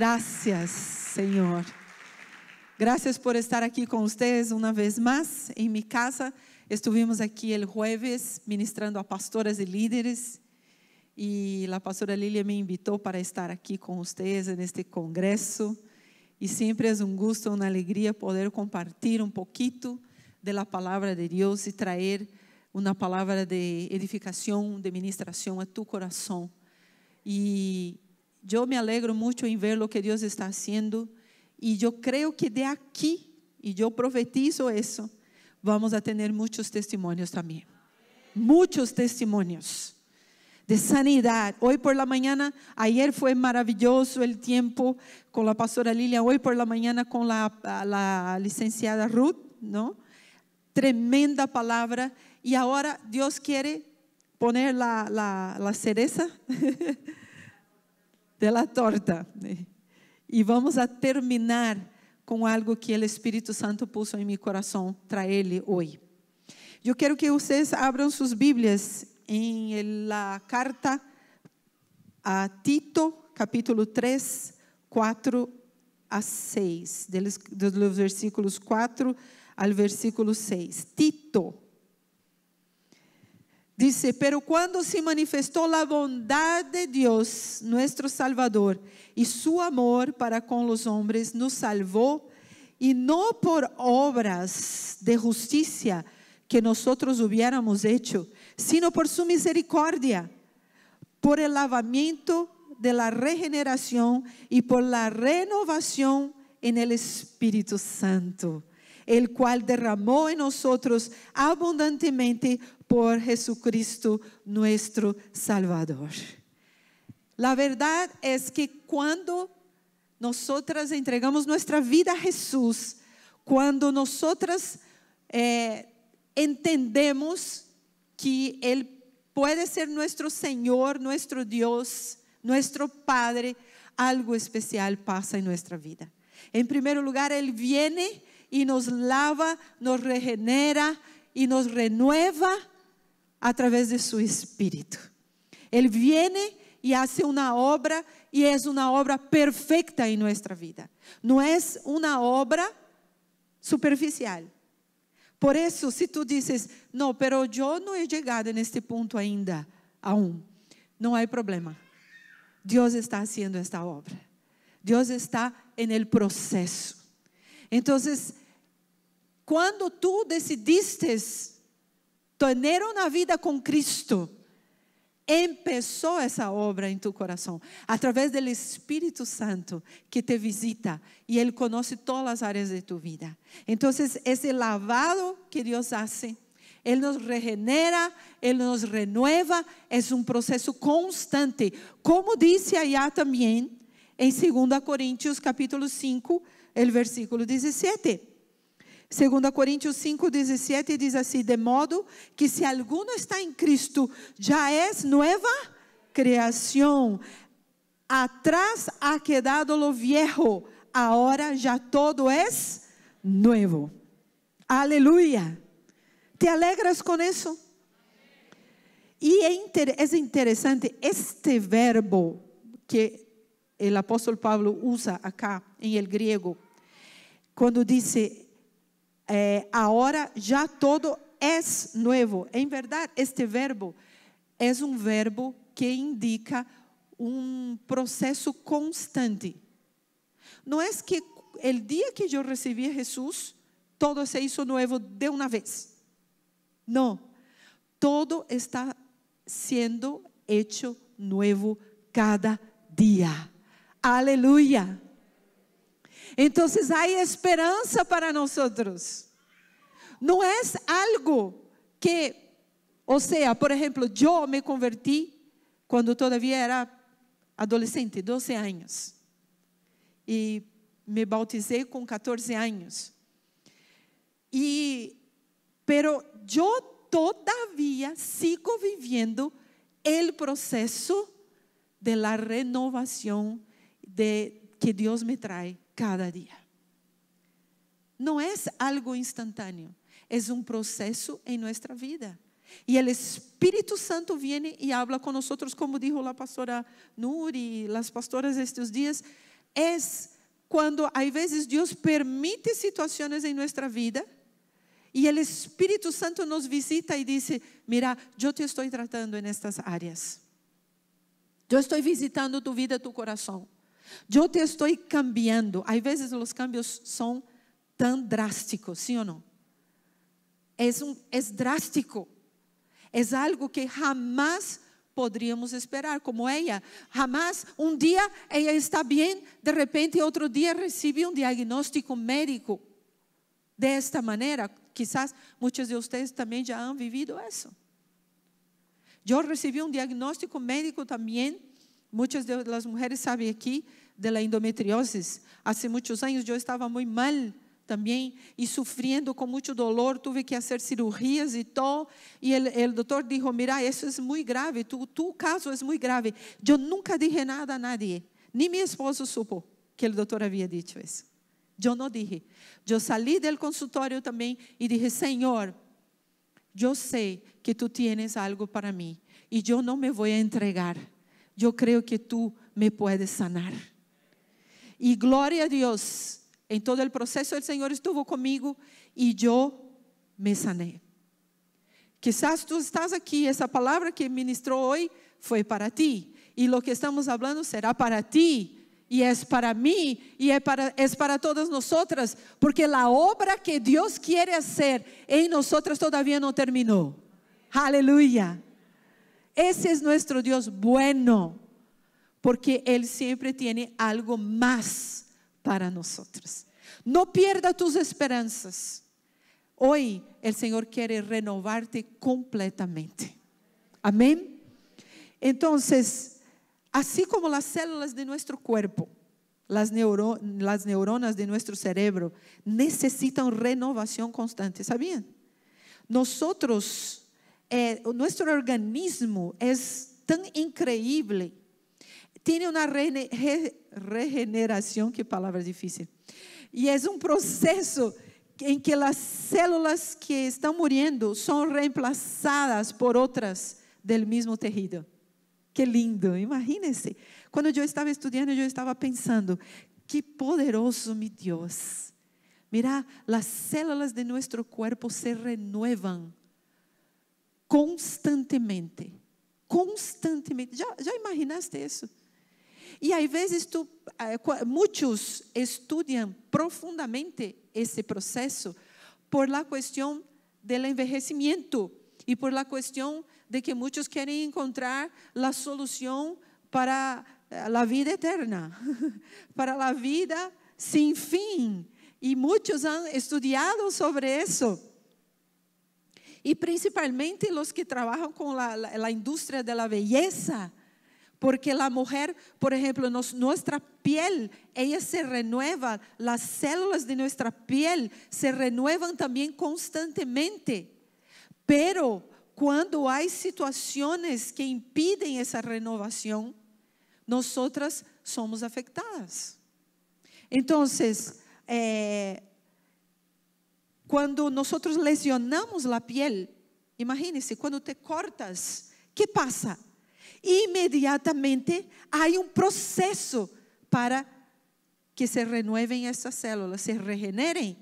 Graças, Senhor. Gracias por estar aqui com vocês uma vez mais em minha casa. Estivemos aqui el jueves ministrando a pastoras e líderes e a pastora Lilia me invitou para estar aqui com vocês neste congresso. E sempre é um gosto, uma alegria poder compartilhar um pouquinho de la de Deus e trazer uma palavra de edificação de ministração a tu coração e Yo me alegro mucho en ver lo que Dios está haciendo y yo creo que de aquí, y yo profetizo eso, vamos a tener muchos testimonios también. Muchos testimonios de sanidad. Hoy por la mañana, ayer fue maravilloso el tiempo con la pastora Lilia, hoy por la mañana con la, la licenciada Ruth, ¿no? Tremenda palabra. Y ahora Dios quiere poner la, la, la cereza da torta. E vamos a terminar com algo que o Espírito Santo pôs em meu coração para ele hoje. Eu quero que vocês abram suas Bíblias em la carta a Tito, capítulo 3, 4 a 6, dos versículos 4 ao versículo 6. Tito, Dice, pero cuando se manifestó la bondad de Dios, nuestro Salvador, y su amor para con los hombres, nos salvó, y no por obras de justicia que nosotros hubiéramos hecho, sino por su misericordia, por el lavamiento de la regeneración y por la renovación en el Espíritu Santo, el cual derramó en nosotros abundantemente por Jesucristo nuestro Salvador. La verdad es que cuando nosotras entregamos nuestra vida a Jesús, cuando nosotras eh, entendemos que Él puede ser nuestro Señor, nuestro Dios, nuestro Padre, algo especial pasa en nuestra vida. En primer lugar, Él viene y nos lava, nos regenera y nos renueva a través de su Espíritu Él viene y hace una obra Y es una obra perfecta En nuestra vida. No es una obra superficial. Por eso si tú dices No, pero yo no he llegado en este ainda, aún, no hay problema. Dios está haciendo esta obra. Dios está en el proceso Entonces Cuando tú decidiste tener uma vida com Cristo, empezó essa obra em tu coração a través Espírito Santo que te visita e Ele conoce todas as áreas de tu vida. Então, esse lavado que Deus hace, Ele nos regenera, Ele nos renueva, É um processo constante. Como dice allá também em 2 Coríntios capítulo 5, el versículo 17. 2 Coríntios 5, 17 diz assim: De modo que se alguno está em Cristo, já é nova criação. Atrás ha quedado lo viejo, agora já todo é novo. Aleluia! Te alegras com isso? E é, interessante este verbo que o apóstolo Paulo usa acá em grego, quando diz eh, ahora já todo é novo. Em verdade, este verbo é um verbo que indica um processo constante. Não é que o dia que eu recebi Jesus, todo se hizo novo de uma vez. Não. Todo está sendo hecho novo cada dia. Aleluia. Então, há esperança para nós. Não é algo que, ou seja, por exemplo, eu me converti quando todavia era adolescente, 12 anos. E me bautizei com 14 anos. E, pero eu todavia sigo vivendo o processo de la renovação de que Deus me traz cada dia. Não é algo instantâneo, é um processo em nossa vida. E o Espírito Santo vem e habla com nós, como dijo a pastora Nuri, as pastoras estes dias, é quando, às vezes, Deus permite situações em nossa vida e o Espírito Santo nos visita e diz: Mira, eu te estou tratando estas áreas. Eu estou visitando tu vida, tu coração. Yo te estoy cambiando. Hay veces los cambios son tan drásticos, ¿sí o no? Es, drástico. Es algo que jamás podríamos esperar, como ella. Jamás un día ella está bien, de repente otro día recibe un diagnóstico médico. De esta manera, quizás muchos de ustedes también ya han vivido eso. Yo recibí un diagnóstico médico también Muitas das mulheres sabem aqui aquí de la endometriosis. Hace muchos años yo estaba mal também e sofrendo com muito dolor, tive que fazer cirurgias e tal. E o doutor disse: Mira, isso é muito grave, tu, tu caso é muito grave. Eu nunca dije nada a nadie, nem meu esposo supo que o doutor havia dito isso. Eu não dije. Eu saí do consultório também e dije: Senhor, eu sei que tu tienes algo para mim e eu não me vou entregar. yo creo que tú me puedes sanar. Y gloria a Dios, en todo el proceso el Señor estuvo conmigo y yo me sané. Quizás tú estás aquí, esa palabra que ministró hoy fue para ti y lo que estamos hablando será para ti y es para mí y es para, todas nosotras, porque la obra que Dios quiere hacer en nosotras todavía no terminó. Aleluya. Ese es nuestro Dios bueno, porque Él siempre tiene algo más para nosotros. No pierda tus esperanzas. Hoy el Señor quiere renovarte completamente. Amén. Entonces, así como las células de nuestro cuerpo, las, las neuronas de nuestro cerebro necesitan renovación constante, ¿sabían? Nosotros eh, nuestro organismo es tan increíble, tiene una regeneración, Qué palabra difícil, y es un proceso en que las células que están muriendo son reemplazadas por otras del mismo tejido. Qué lindo, imagínense. Cuando yo estaba estudiando, yo estaba pensando, qué poderoso mi Dios. Mira, las células de nuestro cuerpo se renuevan constantemente. Constantemente. Já, já imaginaste isso? E às vezes tu, eh, muitos estudam profundamente esse processo por la questão do envelhecimento e por la questão de que muitos querem encontrar a solução para eh, a vida eterna, para a vida sem fim. E muitos han estudado sobre isso. y principalmente los que trabajan con la, industria de la belleza, porque la mujer, por ejemplo, nuestra piel, ella se renueva, las células de nuestra piel se renuevan también constantemente, pero cuando hay situaciones que impiden esa renovación, nosotras somos afectadas. Entonces, eh, cuando nosotros lesionamos la piel, imagínense, cuando te cortas, ¿qué pasa? Inmediatamente hay un proceso para que se renueven esas células, se regeneren.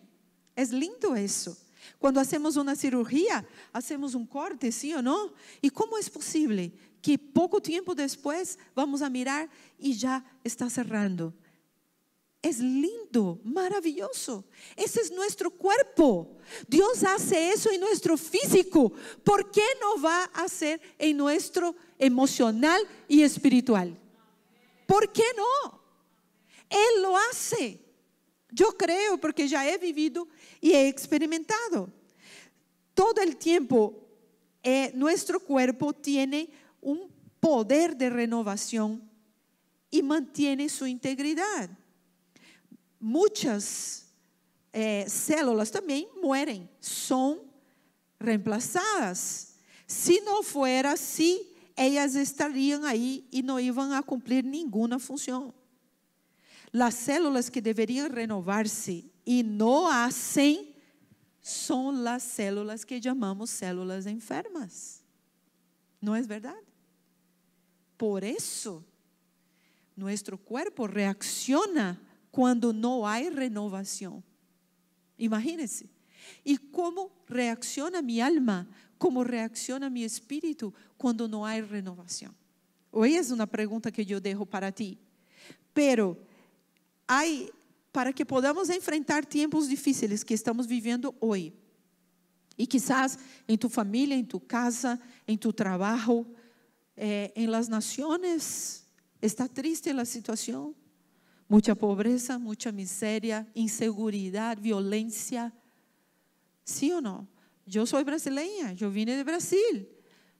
Es lindo eso. Cuando hacemos una cirugía, hacemos un corte, ¿sí o no? ¿Y cómo es posible que poco tiempo después vamos a mirar y ya está cerrando? Es lindo, maravilloso. Ese es nuestro cuerpo. Dios hace eso en nuestro físico. ¿Por qué no va a hacer en nuestro emocional y espiritual? ¿Por qué no? Él lo hace. Yo creo porque ya he vivido y he experimentado. Todo el tiempo eh, nuestro cuerpo tiene un poder de renovación y mantiene su integridad muchas eh, células también mueren Son reemplazadas. Si no fuera así Ellas estarían ahí Y no iban a cumplir ninguna función Las células que deberían renovarse Y no hacen Son las células que llamamos células enfermas. ¿No es verdad? Por eso Nuestro cuerpo reacciona cuando no hay renovación. Imagínense. ¿Y cómo reacciona mi alma? ¿Cómo reacciona mi espíritu cuando no hay renovación? Hoy es una pregunta que yo dejo para ti. Pero hay, para que podamos enfrentar tiempos difíciles que estamos viviendo hoy, y quizás en tu familia, en tu casa, en tu trabajo, eh, en las naciones, está triste la situación, Mucha pobreza, mucha miseria, inseguridad, violencia. ¿Sí o no? Yo soy brasileña, yo vine de Brasil.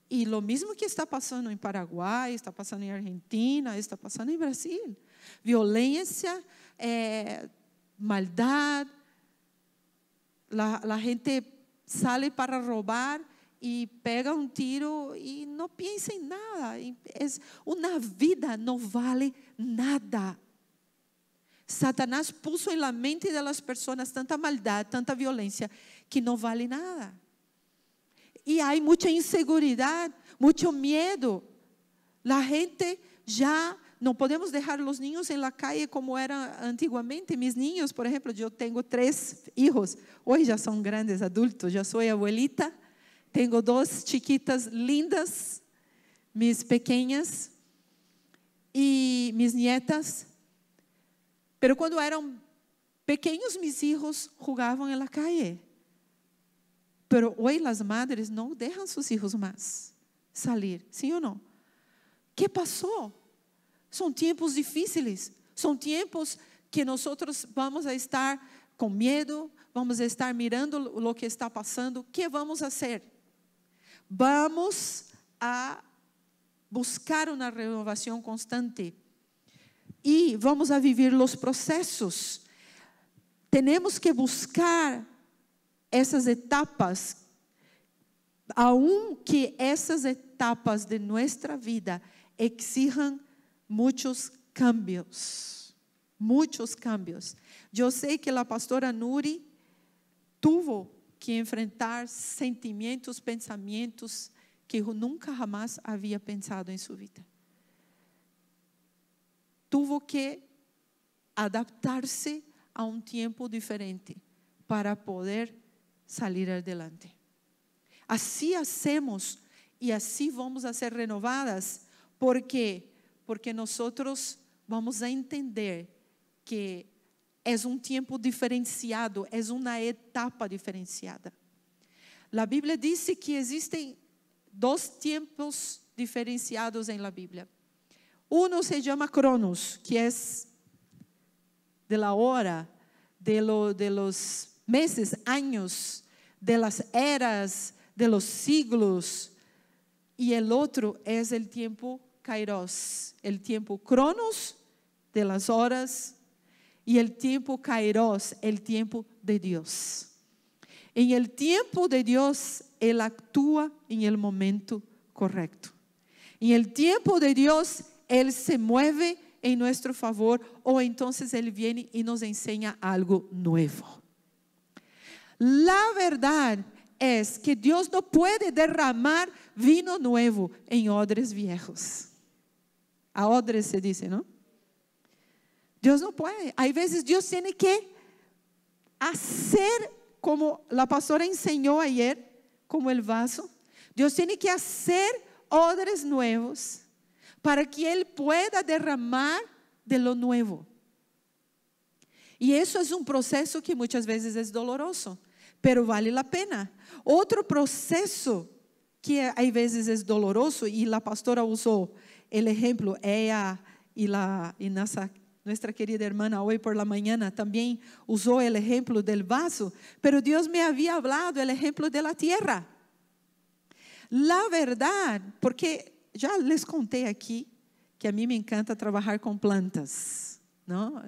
Y lo mismo que está pasando en Paraguay, está pasando en Argentina, está pasando en Brasil. Violencia, eh, maldad. La, la gente sale para robar y pega un tiro y no piensa en nada. Es una vida no vale nada Satanás puso en la mente de las personas tanta maldad, tanta violencia, que no vale nada. Y hay mucha inseguridad, mucho miedo. La gente ya não podemos deixar niños en la calle como era antigamente. Mis niños, por exemplo, eu tenho três hijos, Hoje já são grandes adultos. Já sou abuelita. Tenho duas chiquitas lindas, mis pequeñas e mis nietas. Pero quando eram pequenos, meus filhos jogavam na calle. Pero hoje as madres não deixam seus filhos mais sair, sim ou não? que passou? São tempos difíceis, são tempos que nós vamos a estar com medo, vamos a estar mirando o que está passando. O que vamos a fazer? Vamos a buscar uma renovação constante e vamos a vivir los processos Temos que buscar essas etapas, aun que essas etapas de nossa vida exijam muitos cambios, muitos cambios. Eu sei que a pastora Nuri tuvo que enfrentar sentimentos, pensamentos que nunca jamais havia pensado em sua vida. tuvo que adaptarse a un tiempo diferente para poder salir adelante. Así hacemos y así vamos a ser renovadas. ¿Por qué? Porque nosotros vamos a entender que es un tiempo diferenciado, es una etapa diferenciada. La Biblia dice que existen dos tiempos diferenciados en la Biblia. Uno se llama Cronos, que es de la hora, de, los meses, años, de las eras, de los siglos. Y el otro es el tiempo kairos, el tiempo cronos de las horas y el tiempo kairos, el tiempo de Dios. En el tiempo de Dios, Él actúa en el momento correcto. En el tiempo de Dios, él se mueve en nuestro favor o entonces Él viene y nos enseña algo nuevo. La verdad es que Dios no puede derramar vino nuevo en odres viejos. A odres se dice, ¿no? Dios no puede. Hay veces Dios tiene que hacer como la pastora enseñó ayer, como el vaso. Dios tiene que hacer odres nuevos para que Él pueda derramar de lo nuevo. Y eso es un proceso que muchas veces es doloroso, pero vale la pena. Otro proceso que hay veces es doloroso, y la pastora usó el ejemplo, ella y, la, y nuestra querida hermana hoy por la mañana también usó el ejemplo del vaso, pero Dios me había hablado el ejemplo de la tierra. La verdad, porque já les contei aqui que a mim me encanta trabalhar com plantas, não?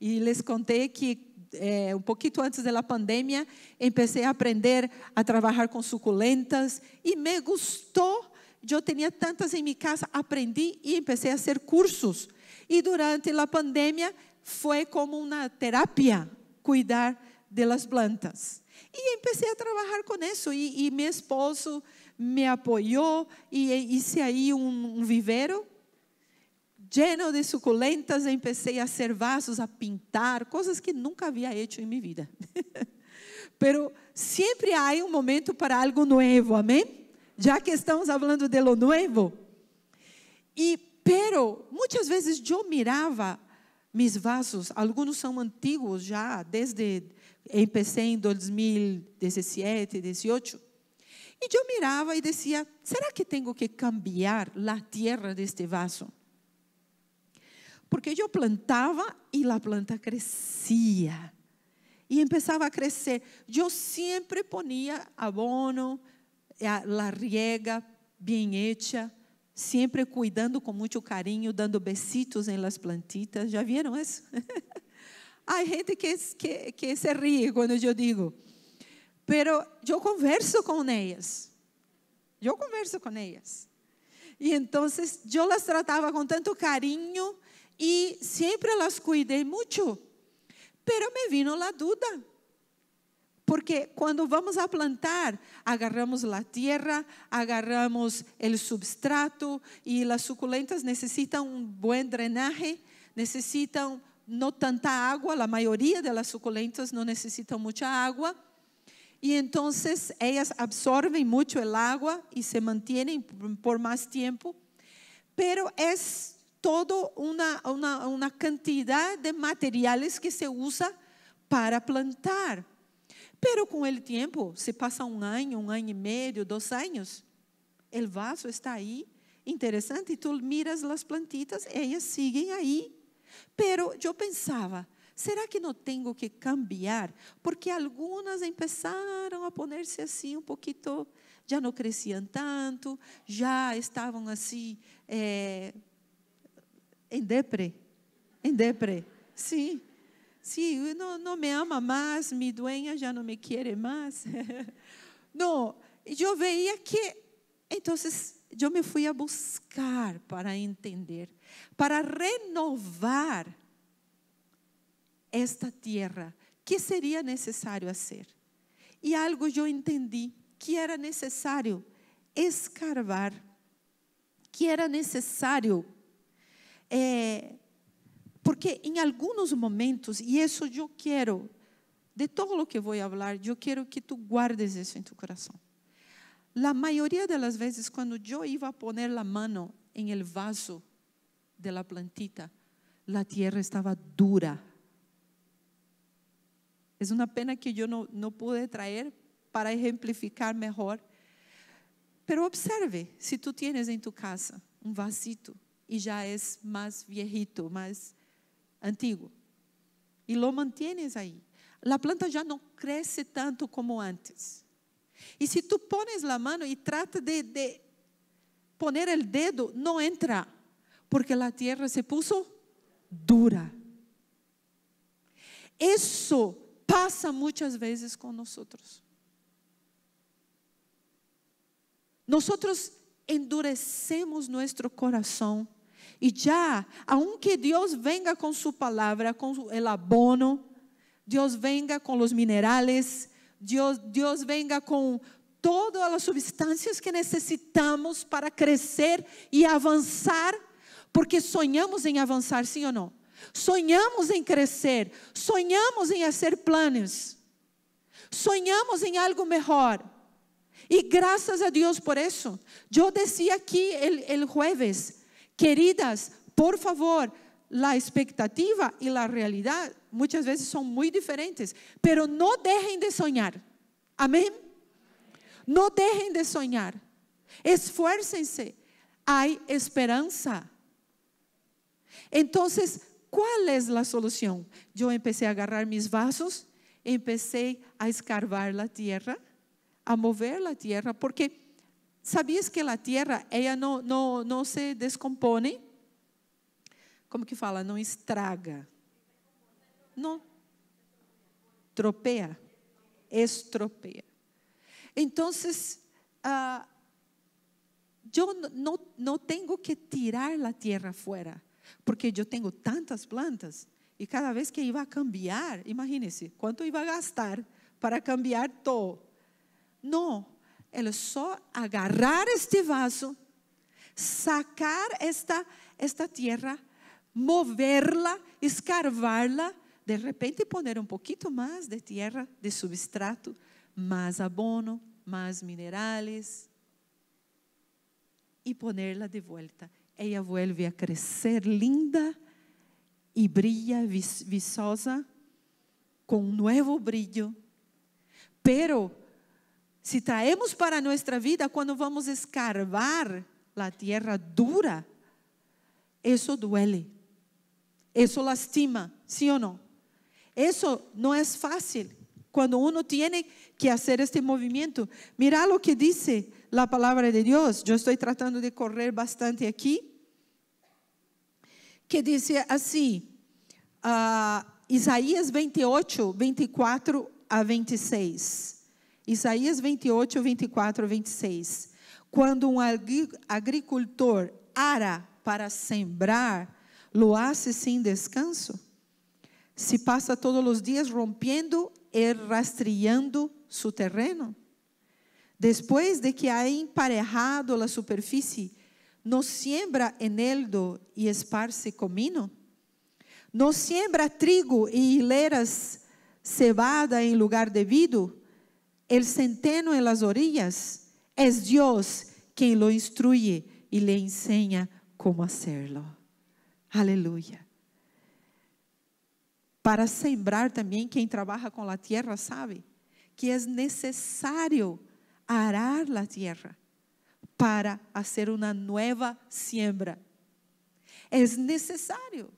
E les contei que é, um pouquinho antes da pandemia comecei a aprender a trabalhar com suculentas e me gostou. Eu tinha tantas em minha casa, aprendi e comecei a fazer cursos. E durante a pandemia foi como uma terapia cuidar das plantas. E comecei a trabalhar com isso. E, e meu esposo me apoiou e hice aí um, um vivero lleno de suculentas. Empecé a fazer vasos, a pintar, coisas que nunca havia feito em minha vida. Pero sempre há um momento para algo novo, amém? Já que estamos falando de lo novo, E, pero, muitas vezes eu mirava meus vasos, alguns são antigos já, desde empecé em 2017, 18, e eu mirava e dizia: será que tenho que cambiar a terra deste vaso? Porque eu plantava e a planta crescia. E começava a crescer. Eu sempre ponia abono, a riega bem hecha, sempre cuidando com muito carinho, dando besitos em las plantitas. Já viram isso? Há gente que, que, que se ri quando eu digo. Pero eu converso com elas. Eu converso com elas. E então eu las tratava com tanto carinho e sempre las cuidei muito. Pero me vino a dúvida. Porque quando vamos a plantar, agarramos a terra, agarramos o substrato e as suculentas necessitam um bom drenaje, necessitam não tanta água, a maioria las suculentas não necessitam muita água. y entonces ellas absorben mucho el agua y se mantienen por más tiempo, pero es toda una, cantidad de materiales que se usa para plantar. Pero con el tiempo, se pasa un año, un año y medio, dos años, el vaso está ahí, interesante, y tú miras las plantitas, ellas siguen ahí. Pero yo pensaba, Será que não tenho que cambiar? Porque algumas começaram a pôr-se assim um pouquinho, já não cresciam tanto, já estavam assim, é, em depre, em depre, sim. Sim, não, não me ama mais, me doenha, já não me quer mais. não, eu veia que, então, eu me fui a buscar para entender, para renovar esta tierra, ¿qué sería necesario hacer? Y algo yo entendí, que era necesario escarbar, que era necesario, eh, porque en algunos momentos, y eso yo quiero, de todo lo que voy a hablar, yo quiero que tú guardes eso en tu corazón. La mayoría de las veces cuando yo iba a poner la mano en el vaso de la plantita, la tierra estaba dura es una pena que yo no, pude traer para ejemplificar mejor. Pero observe, si tú tienes en tu casa un vasito y ya es más viejito, más antiguo, y lo mantienes ahí, la planta ya no crece tanto como antes. Y si tú pones la mano y trata de, de poner el dedo, no entra, porque la tierra se puso dura. Eso pasa muchas veces con nosotros. Nosotros endurecemos nuestro corazón y ya, aunque Dios venga con su palabra, con el abono, Dios venga con los minerales, Dios, venga con todas las sustancias que necesitamos para crecer y avanzar, porque soñamos en avanzar, ¿sí o no? Soñamos en crecer Soñamos en hacer planes Soñamos en algo mejor Y gracias a Dios por eso Yo decía aquí el, el jueves, queridas, por favor, la expectativa y la realidad muchas veces son muy diferentes, pero no dejen de soñar. Amén. No dejen de soñar. Esfuércense. Hay esperanza. Entonces, ¿Cuál es la solución? Yo empecé a agarrar mis vasos, empecé a escarbar la tierra, a mover la tierra, porque sabías que la tierra, ella no, se descompone, como que fala, No estraga, No Tropea Estropea Entonces ah, Yo no tengo que tirar la tierra fuera. porque eu tenho tantas plantas e cada vez que ia cambiar, imagine-se, quanto ia gastar para cambiar todo. Não, ele é só agarrar este vaso, sacar esta, esta terra, moverla, escarvarla, de repente poner um pouquinho mais de terra, de substrato, mais abono, mais minerais e ponerla de volta. Ela vuelve a crescer linda e brilha viçosa com um novo brilho. Pero se traemos para nossa vida quando vamos escarvar a terra dura, isso duele. Isso lastima, sim ou não? Isso não é fácil quando uno tem que fazer este movimento. Mira o que diz la palavra de Deus, eu estou tratando de correr bastante aqui, que dizia assim, uh, ah, Isaías 28, 24 a 26. Isaías 28, 24 a 26. Quando um agricultor ara para sembrar, lo hace sem descanso? Se passa todos os dias rompendo e rastreando seu terreno? Después de que ha emparejado la superficie, no siembra eneldo y esparce comino. No siembra trigo y hileras cebada en lugar debido. El centeno en las orillas. Es Dios quien lo instruye y le enseña cómo hacerlo. Aleluya. Para sembrar también quien trabaja con la tierra sabe que es necesario arar la tierra para hacer una nueva siembra. Es necesario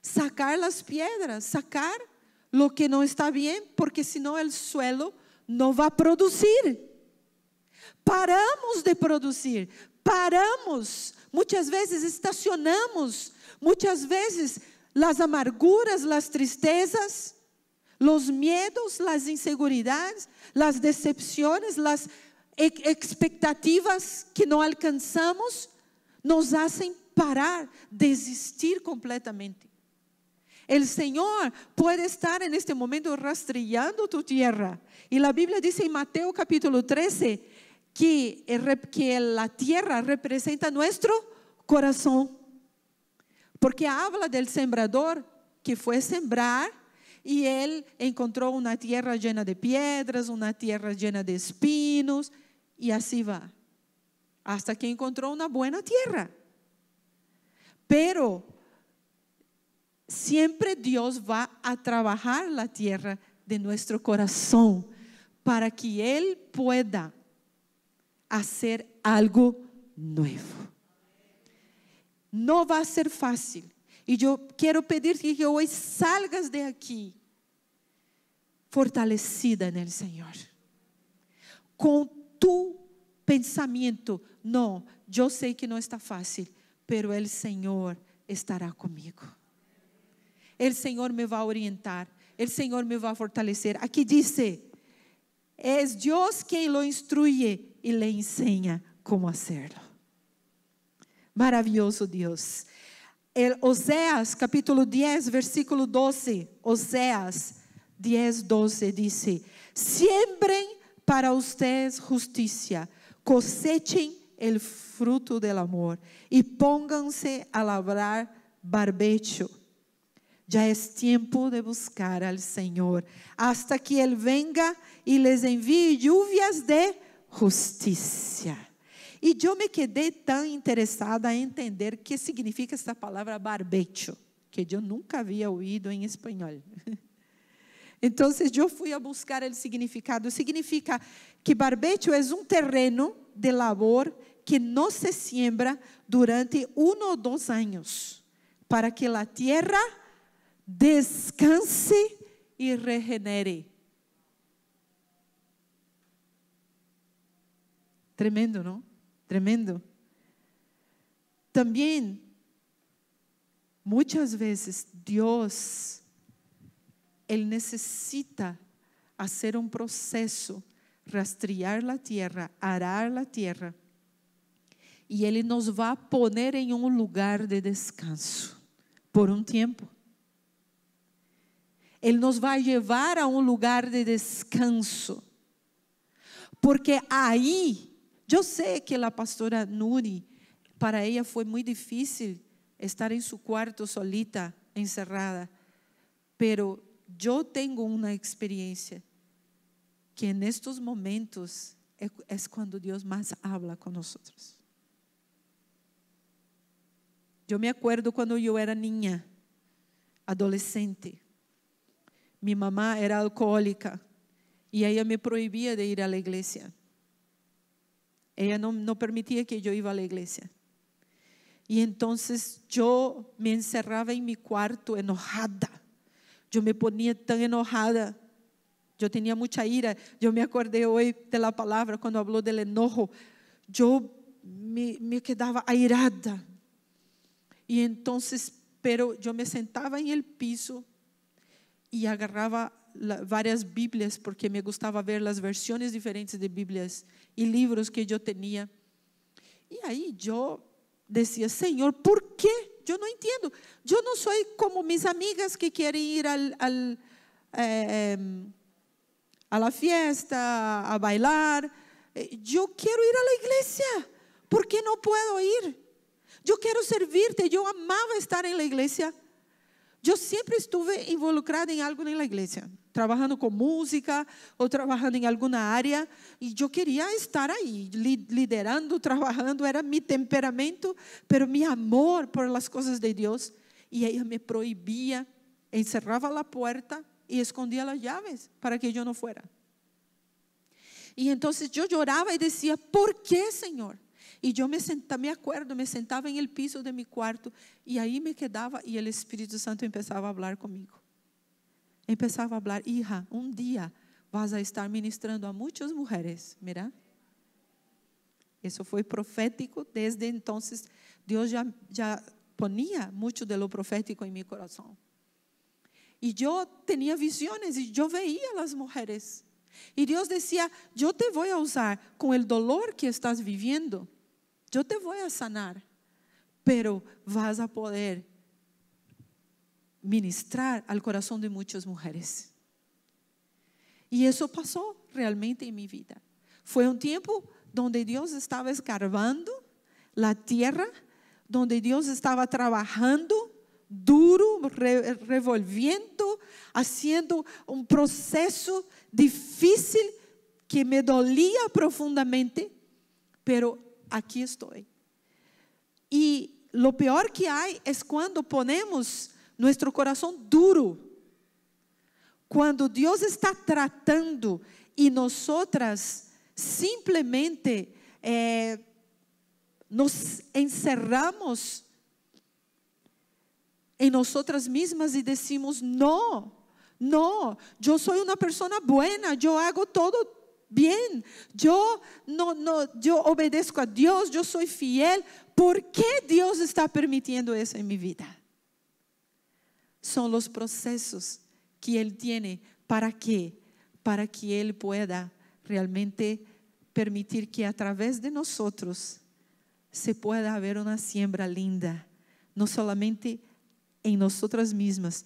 sacar las piedras, sacar lo que no está bien, porque si no el suelo no va a producir. Paramos de producir, paramos, muchas veces estacionamos, muchas veces las amarguras, las tristezas, los miedos, las inseguridades, las decepciones, las expectativas que no alcanzamos, nos hacen parar, desistir completamente. El Señor puede estar en este momento rastrillando tu tierra. Y la Biblia dice en Mateo capítulo 13 que, eh, que la tierra representa nuestro corazón. Porque habla del sembrador que fue sembrar y él encontró una tierra llena de piedras, una tierra llena de espinos, y así va, hasta que encontró una buena tierra. Pero siempre Dios va a trabajar la tierra de nuestro corazón para que Él pueda hacer algo nuevo. No va a ser fácil, E eu quero pedir que hoje salgas de aqui fortalecida no Senhor. Com tu pensamento, não, eu sei que não está fácil, pero o Senhor estará comigo. O Senhor me vai orientar, o Senhor me vai fortalecer. Aqui diz: é Deus quem lo instrui e lhe enseña como hacerlo. Maravilhoso Deus. Oséias, capítulo 10, versículo 12. Oséias 10, 12 disse: Siembrem para ustedes justiça, cosechem o fruto del amor e pónganse a labrar barbecho. Já é tempo de buscar al Senhor, hasta que Ele venga e les envie lluvias de justiça. E eu me quedei tão interessada a entender o que significa essa palavra barbecho, que eu nunca havia ouído em espanhol. Então, eu fui a buscar o significado. Significa que barbecho é um terreno de labor que não se siembra durante um ou dois anos, para que a terra descanse e regenere. Tremendo, não? Tremendo. También Muchas veces Dios Él necesita Hacer un proceso rastrear la tierra arar la tierra Y Él nos va a poner En un lugar de descanso por un tiempo Él nos va a llevar a un lugar de descanso, porque Ahí yo sé que la pastora Nuri, para ella fue muy difícil estar en su cuarto solita, encerrada, pero yo tengo una experiencia que en estos momentos es cuando Dios más habla con nosotros. Yo me acuerdo cuando yo era niña, adolescente. Mi mamá era alcohólica y ella me prohibía de ir a la iglesia. Ella no, permitía que yo iba a la iglesia. Y entonces yo me encerraba en mi cuarto enojada. Yo me ponía tan enojada. Yo tenía mucha ira. Yo me acordé hoy de la palabra cuando habló del enojo. Yo me quedaba airada. Y entonces, pero yo me sentaba en el piso y agarraba várias Bíblias, porque me gostava ver as versões diferentes de Bíblias e livros que eu tinha. E aí eu dizia, Senhor, por quê? Eu não entendo. Eu não sou como minhas amigas que querem ir al al eh, la festa, a bailar. Eu eh, quero ir à igreja. Por que não posso ir? Eu quero servir-te. Eu amava estar em la igreja. Eu sempre estive involucrada em algo na igreja trabajando com música ou trabalhando em alguma área. e eu queria estar aí liderando, trabalhando era mi temperamento, pero meu amor por las coisas de Deus e ela me prohibía, encerrava a porta e escondia as llaves para que eu não fosse. E entonces eu lloraba e decía, ¿por que Senhor? E eu me sentava, me acordo, me sentava em el piso de meu quarto e aí me quedava e o Espírito Santo começava a falar comigo empezava a falar, hija, um dia vas a estar ministrando a muitas mulheres, mira. Isso foi profético, desde entonces Deus já já ponia muito de lo profético em mi coração. E eu tinha visiones e eu veía a las mujeres. Deus dizia, decía, te voy a usar com o dolor que estás viviendo, Eu te voy a sanar, pero vas a poder ministrar al corazón de muchas mujeres. Y eso pasó realmente en mi vida. Fue un tiempo donde Dios estaba escarbando la tierra, donde Dios estaba trabajando duro, revolviendo, haciendo un proceso difícil que me dolía profundamente, pero aquí estoy. Y lo peor que hay es cuando ponemos nuestro coração duro. quando Deus está tratando e nosotras simplesmente eh, nos encerramos em nós mesmas e decimos: não, não, eu sou uma pessoa boa, eu hago todo bem, eu não, não, eu obedeço a Deus, eu sou fiel. Por que Deus está permitindo isso em minha vida? son los procesos que Él tiene. ¿Para qué? Para que Él pueda realmente permitir que a través de nosotros se pueda haber una siembra linda, no solamente en nosotras mismas,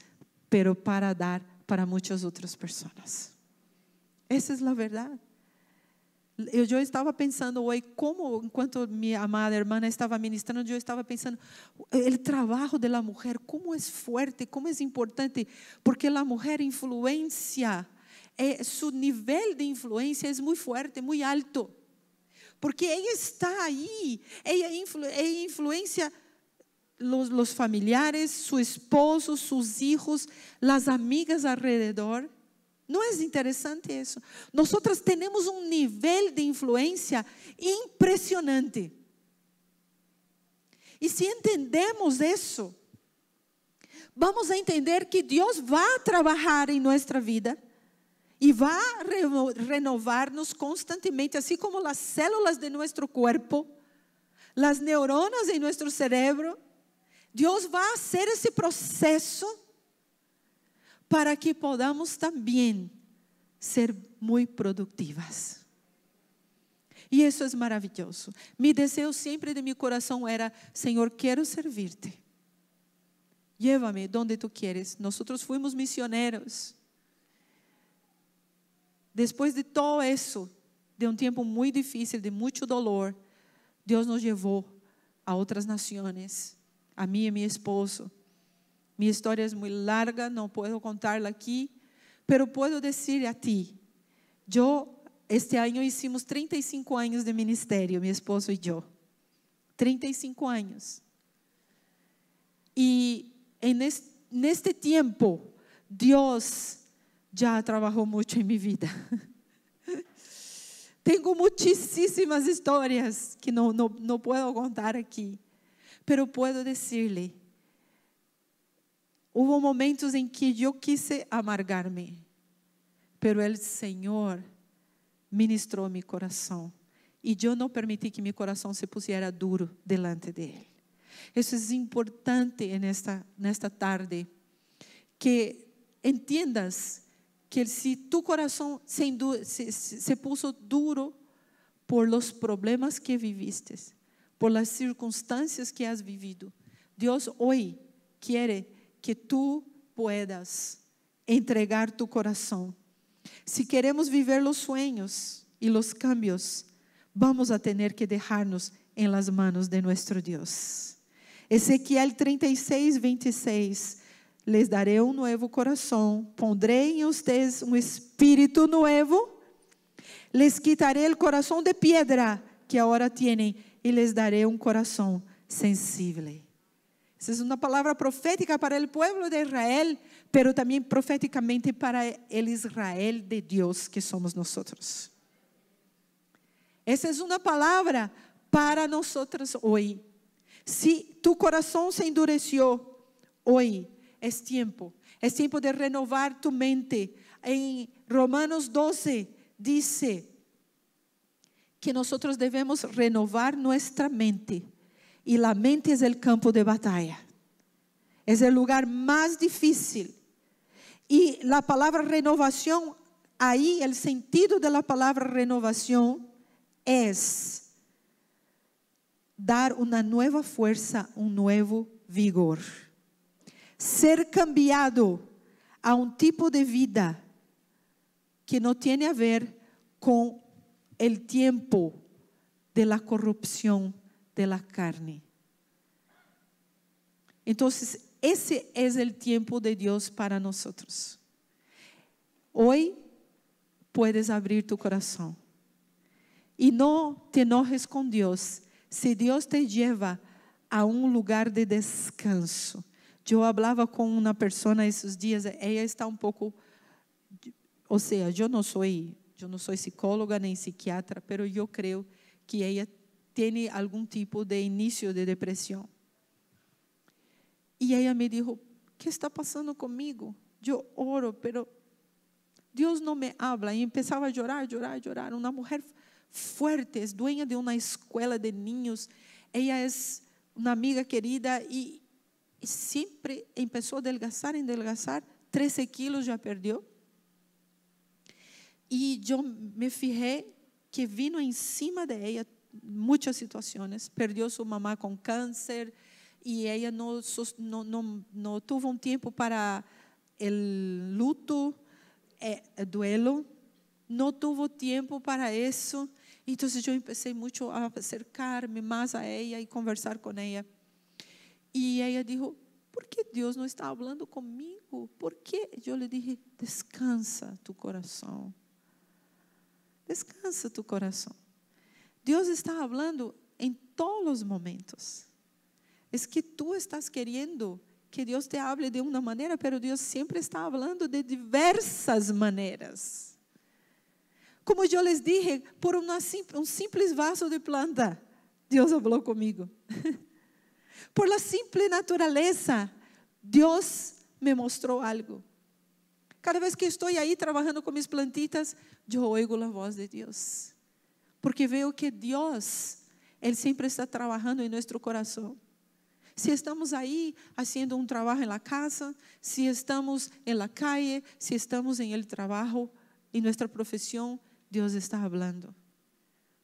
pero para dar para muchas otras personas. Esa es la verdad. Eu, eu estava pensando hoje, como, enquanto minha amada irmã estava ministrando, eu estava pensando, o trabalho da mulher, como é forte, como é importante, porque a mulher influencia, é seu nível de influência é muito forte, muito alto. Porque ela está aí, ela, é influ, ela é influencia os familiares, seu esposo, seus filhos, as amigas alrededor. redor não é interessante isso? Nós temos um nível de influência impressionante. E se entendemos isso, vamos entender que Deus vai trabalhar em nossa vida e vai renovar-nos constantemente, assim como as células de nosso corpo, as neuronas em nosso cérebro. Deus vai fazer esse processo para que podamos também ser muito productivas. E isso é maravilhoso. Meu desejo sempre de meu coração era, Senhor, quero servir-te. Llévame donde tu quieres. Nós fuimos missioneros. Depois de todo isso, de um tempo muito difícil, de muito dolor, Deus nos levou a outras nações, a mim e meu esposo. Mi história é muito larga, posso contá contarla aqui, pero posso dizer a ti, eu este ano hicimos 35 anos de ministerio, meu esposo e eu, 35 anos. E neste tempo, Deus já trabalhou muito em minha vida. Tenho muitíssimas histórias que não, não, não posso contar aqui, pero dizer-lhe. Houve momentos em que yo quise amargarme, pero el Senhor, ministrou mi coração e eu não permití que meu coração se pusiera duro delante de Isso é importante en esta, tarde, que entendas que se tu coração se, se, se puso duro por los problemas que viviste, por las circunstancias que has vivido, Deus hoje quer que tu puedas entregar tu coração. Se queremos viver os sueños e os cambios, vamos a ter que deixar-nos em las manos de nuestro Dios. Ezequiel 36, 26. Les daré um novo coração, pondré em vocês um espírito novo, les quitaré o coração de piedra que agora tienen e les daré um coração sensível. Esa es una palabra profética para el pueblo de Israel, pero también proféticamente para el Israel de Dios que somos nosotros. Esa es una palabra para nosotros hoy. Si tu corazón se endureció hoy, es tiempo. Es tiempo de renovar tu mente. En Romanos 12 dice que nosotros debemos renovar nuestra mente y la mente es el campo de batalla. Es el lugar más difícil. Y la palabra renovación, ahí el sentido de la palabra renovación es dar una nueva fuerza, un nuevo vigor. Ser cambiado a un tipo de vida que no tiene a ver con el tiempo de la corrupción de la carne. Entonces, ese es el tiempo de Dios para nosotros. Hoy puedes abrir tu corazón. Y no te enojes con Dios. Si Dios te lleva a un lugar de descanso. Yo hablaba con una persona esos días, ella está un poco, o sea, yo no soy, yo no soy psicóloga Ni psiquiatra, pero yo creo que ella tiene algún tipo de inicio de depresión. Y ella me dijo, ¿qué está pasando conmigo? Yo oro, pero Dios no me habla. Y empezaba a llorar, llorar, llorar. Una mujer fuerte, es dueña de una escuela de niños. Ella es una amiga querida y, siempre empezó a adelgazar, adelgazar. 13 kilos ya perdió. Y yo me fijé que vino encima de ella muchas situaciones, perdió su mamá con cáncer y ella no, no, tuvo un tiempo para el luto, eh, el duelo, no tuvo tiempo para eso. Entonces yo empecé mucho a acercarme más a ella y conversar con ella. Y ella dijo, ¿por qué Dios no está hablando conmigo? ¿Por qué? Yo le dije, descansa tu corazón. Descansa tu corazón. Deus está hablando em todos os momentos. É que tu estás querendo que Deus te hable de uma maneira, mas Deus sempre está falando de diversas maneiras. Como eu les dije, por um simples vaso de planta, Deus falou comigo. por la simples natureza, Deus me mostrou algo. Cada vez que estou aí trabalhando com minhas plantitas, eu ouço a voz de Deus porque veo que Deus, Ele sempre está trabalhando em nosso coração. Se estamos aí haciendo um trabalho na casa, se estamos en la calle, se estamos em el trabalho, em nossa profissão, Deus está falando.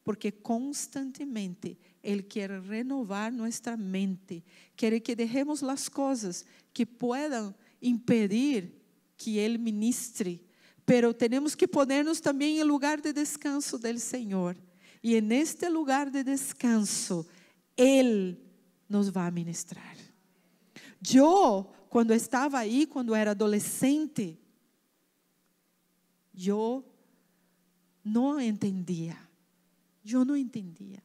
Porque constantemente Ele quer renovar nossa mente, quer que dejemos as coisas que puedan impedir que Ele ministre, pero temos que ponernos também em lugar de descanso del Senhor Y en este lugar de descanso, Él nos va a ministrar. Yo, cuando estaba ahí, cuando era adolescente, yo no entendía. Yo no entendía.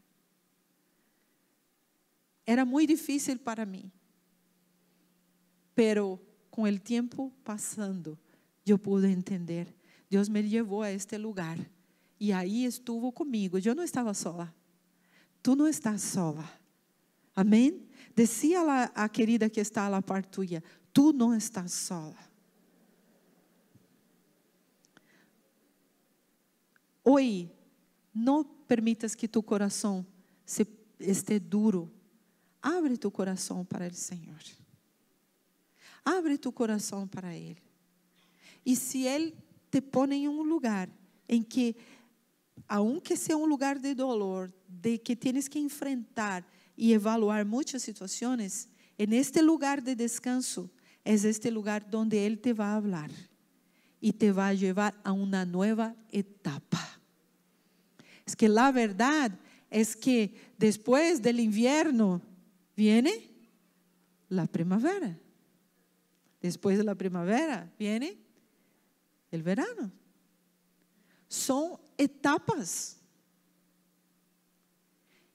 Era muy difícil para mí. Pero con el tiempo pasando, yo pude entender. Dios me llevó a este lugar E aí estuvo comigo. Eu não estava sola. Tu não estás sola. Amém? Dizia a querida que está lá parte tuya, tu não estás sola. Oi. não permitas que tu coração se, esteja duro. Abre tu coração para o Senhor. Abre tu coração para Ele. E se Ele te põe em um lugar em que aunque sea un lugar de dolor, de que tienes que enfrentar y evaluar muchas situaciones, en este lugar de descanso es este lugar donde Él te va a hablar y te va a llevar a una nueva etapa. Es que la verdad es que después del invierno viene la primavera. Después de la primavera viene el verano. Son etapas.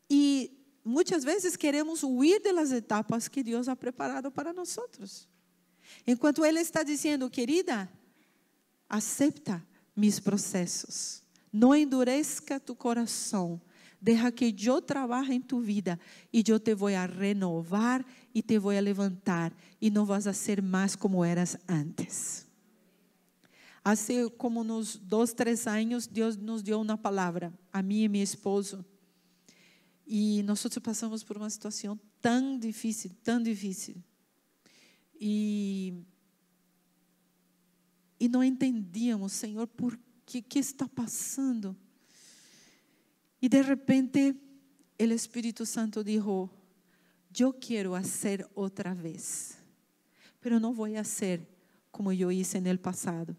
E muitas vezes queremos huir das etapas que Deus ha preparado para nós. Enquanto Ele está dizendo, querida, aceita mis processos, não endureça tu coração, Deja que eu trabalhe em tu vida e eu te vou a renovar e te vou a levantar e não vas a ser mais como eras antes. Hace assim como uns dois, três anos, Deus nos deu uma palavra, a mim e meu esposo. E nós passamos por uma situação tão difícil, tão difícil. E, e não entendíamos, Senhor, por que, que está passando. E de repente, o Espírito Santo disse: Eu quero fazer outra vez, mas não vou fazer como eu hice no passado.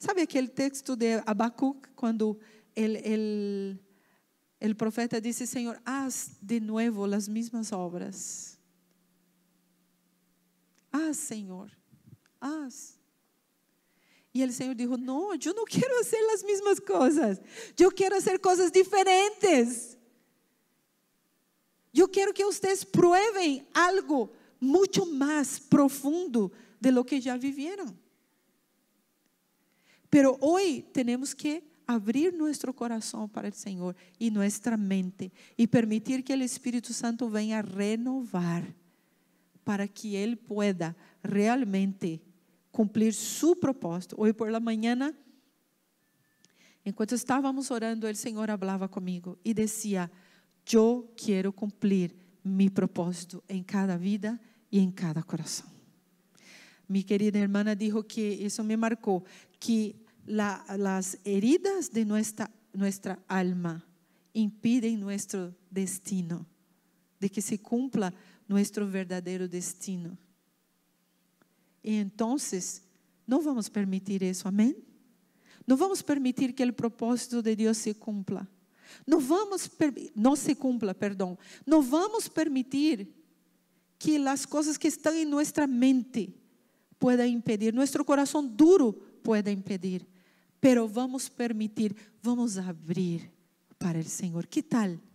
Sabe aquel texto de Abacuc, cuando el profeta dice Señor, haz de nuevo las mismas obras. Ah, haz, e Señor, haz. Y el Señor dijo, no, yo no quiero hacer las mismas cosas, yo quiero hacer cosas diferentes. Yo quiero que ustedes prueben algo mucho más profundo de lo que ya vivieron. Pero hoy tenemos que abrir nuestro corazón para el Señor y nuestra mente y permitir que el Espíritu Santo venga a renovar para que Él pueda realmente cumprir su propósito. Hoy por la mañana, enquanto estávamos orando, el Señor hablaba conmigo y decía, yo quiero cumplir mi propósito en cada vida y en cada corazón. Mi querida hermana dijo que eso me marcó, que las heridas de nuestra, alma impiden nuestro destino, de que se cumpla nuestro verdadero destino. Y entonces, no vamos a permitir eso, amén. No vamos a permitir que el propósito de Dios se cumpla. No vamos no se cumpla, perdón No vamos permitir que las cosas que están en nuestra mente puedan impedir, Nuestro corazón duro pueda impedir pero vamos permitir, vamos a abrir para el Señor. ¿Qué tal